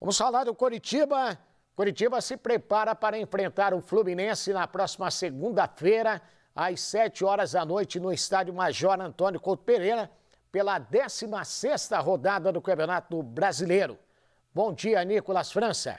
Vamos falar do Coritiba. Coritiba se prepara para enfrentar o Fluminense na próxima segunda-feira, às 7 horas da noite, no estádio Major Antônio Couto Pereira, pela 16 sexta rodada do Campeonato Brasileiro. Bom dia, Nicolas França.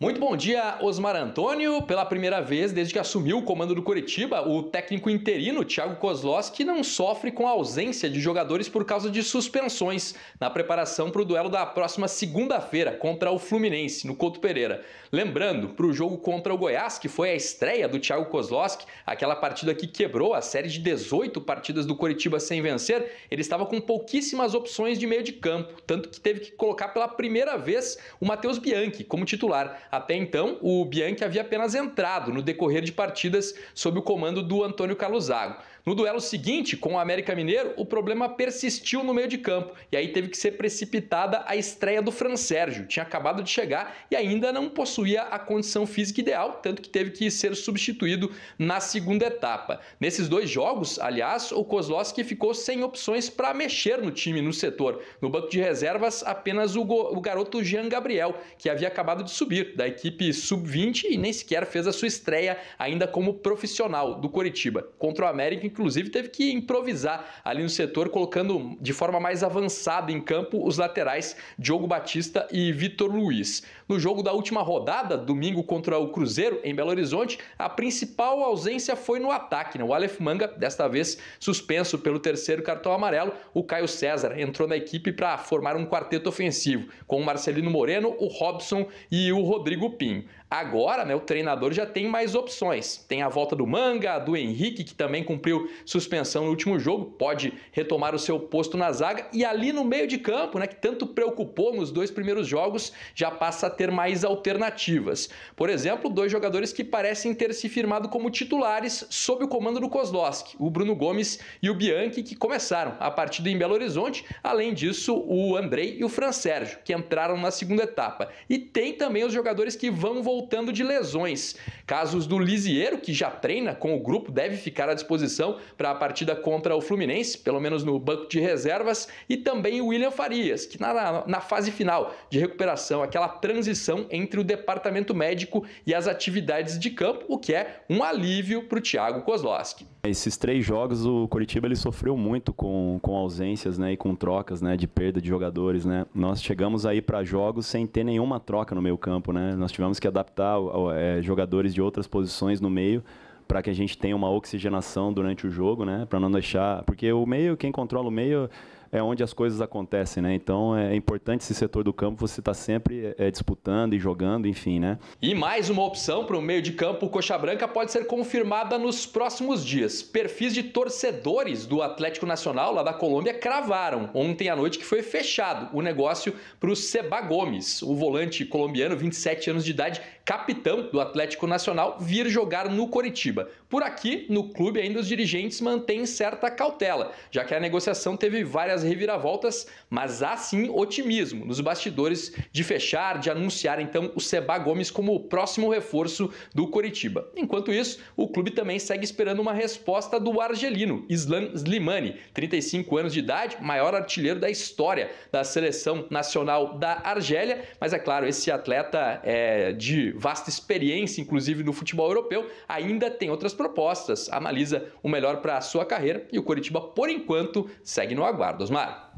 Muito bom dia, Osmar Antônio. Pela primeira vez desde que assumiu o comando do Curitiba, o técnico interino Thiago Kozlowski não sofre com a ausência de jogadores por causa de suspensões na preparação para o duelo da próxima segunda-feira contra o Fluminense, no Couto Pereira. Lembrando, para o jogo contra o Goiás, que foi a estreia do Thiago Kozlowski, aquela partida que quebrou a série de 18 partidas do Curitiba sem vencer, ele estava com pouquíssimas opções de meio de campo, tanto que teve que colocar pela primeira vez o Matheus Bianchi como titular. Até então, o Bianchi havia apenas entrado no decorrer de partidas sob o comando do Antônio Carlos Zago. No duelo seguinte, com o América Mineiro, o problema persistiu no meio de campo e aí teve que ser precipitada a estreia do Fran Sérgio. Tinha acabado de chegar e ainda não possuía a condição física ideal, tanto que teve que ser substituído na segunda etapa. Nesses dois jogos, aliás, o Kozlowski ficou sem opções para mexer no time no setor. No banco de reservas, apenas o, o garoto Jean Gabriel, que havia acabado de subir da equipe sub-20 e nem sequer fez a sua estreia ainda como profissional do Coritiba. Contra o América, inclusive, teve que improvisar ali no setor, colocando de forma mais avançada em campo os laterais Diogo Batista e Vitor Luiz. No jogo da última rodada, domingo contra o Cruzeiro, em Belo Horizonte, a principal ausência foi no ataque. Né? O Aleph Manga, desta vez suspenso pelo terceiro cartão amarelo, o Caio César entrou na equipe para formar um quarteto ofensivo, com o Marcelino Moreno, o Robson e o Rodrigo. Rodrigo Pinho. Agora, né, o treinador já tem mais opções. Tem a volta do Manga, do Henrique, que também cumpriu suspensão no último jogo, pode retomar o seu posto na zaga. E ali no meio de campo, né, que tanto preocupou nos dois primeiros jogos, já passa a ter mais alternativas. Por exemplo, dois jogadores que parecem ter se firmado como titulares sob o comando do Kozlowski, o Bruno Gomes e o Bianchi, que começaram a partida em Belo Horizonte. Além disso, o Andrei e o Fran Sérgio, que entraram na segunda etapa. E tem também os jogadores que vão voltar voltando de lesões. Casos do Lisieiro, que já treina com o grupo, deve ficar à disposição para a partida contra o Fluminense, pelo menos no banco de reservas, e também o William Farias, que na, na fase final de recuperação, aquela transição entre o departamento médico e as atividades de campo, o que é um alívio para o Thiago Kozlowski esses três jogos o Coritiba ele sofreu muito com, com ausências, né, e com trocas, né, de perda de jogadores, né. Nós chegamos aí para jogos sem ter nenhuma troca no meio campo, né. Nós tivemos que adaptar é, jogadores de outras posições no meio para que a gente tenha uma oxigenação durante o jogo, né, para não deixar, porque o meio quem controla o meio é onde as coisas acontecem, né? Então é importante esse setor do campo você está tá sempre é, é, disputando e jogando, enfim, né? E mais uma opção para o meio de campo Coxa Branca pode ser confirmada nos próximos dias. Perfis de torcedores do Atlético Nacional lá da Colômbia cravaram ontem à noite que foi fechado o negócio para o Seba Gomes, o volante colombiano, 27 anos de idade, capitão do Atlético Nacional, vir jogar no Coritiba. Por aqui, no clube, ainda os dirigentes mantêm certa cautela, já que a negociação teve várias as reviravoltas, mas há sim otimismo nos bastidores de fechar, de anunciar então o Seba Gomes como o próximo reforço do Coritiba. Enquanto isso, o clube também segue esperando uma resposta do argelino Islan Slimani, 35 anos de idade, maior artilheiro da história da seleção nacional da Argélia, mas é claro, esse atleta é de vasta experiência, inclusive no futebol europeu, ainda tem outras propostas, analisa o melhor para a sua carreira e o Coritiba, por enquanto, segue no aguardo. Osmar?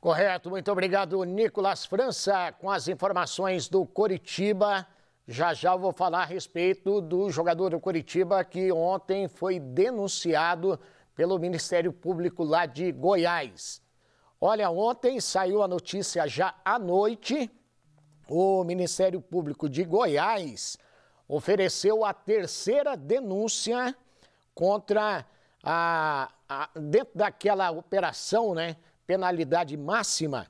Correto, muito obrigado, Nicolas França, com as informações do Coritiba. Já já vou falar a respeito do jogador do Coritiba que ontem foi denunciado pelo Ministério Público lá de Goiás. Olha, ontem saiu a notícia já à noite. O Ministério Público de Goiás ofereceu a terceira denúncia contra a a, dentro daquela operação, né, penalidade máxima,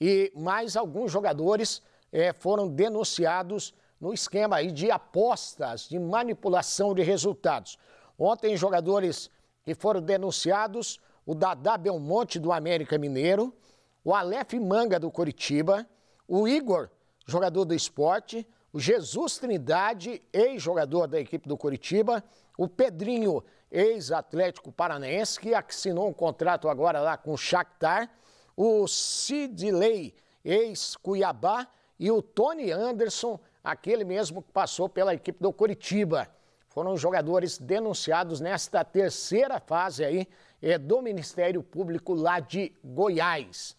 e mais alguns jogadores é, foram denunciados no esquema aí de apostas, de manipulação de resultados. Ontem, jogadores que foram denunciados, o Dadá Belmonte, do América Mineiro, o Aleph Manga, do Curitiba, o Igor, jogador do esporte, o Jesus Trindade, ex-jogador da equipe do Curitiba, o Pedrinho, ex-Atlético Paranaense, que assinou um contrato agora lá com o Shakhtar. O Sidley, ex-Cuiabá. E o Tony Anderson, aquele mesmo que passou pela equipe do Curitiba. Foram jogadores denunciados nesta terceira fase aí é, do Ministério Público lá de Goiás.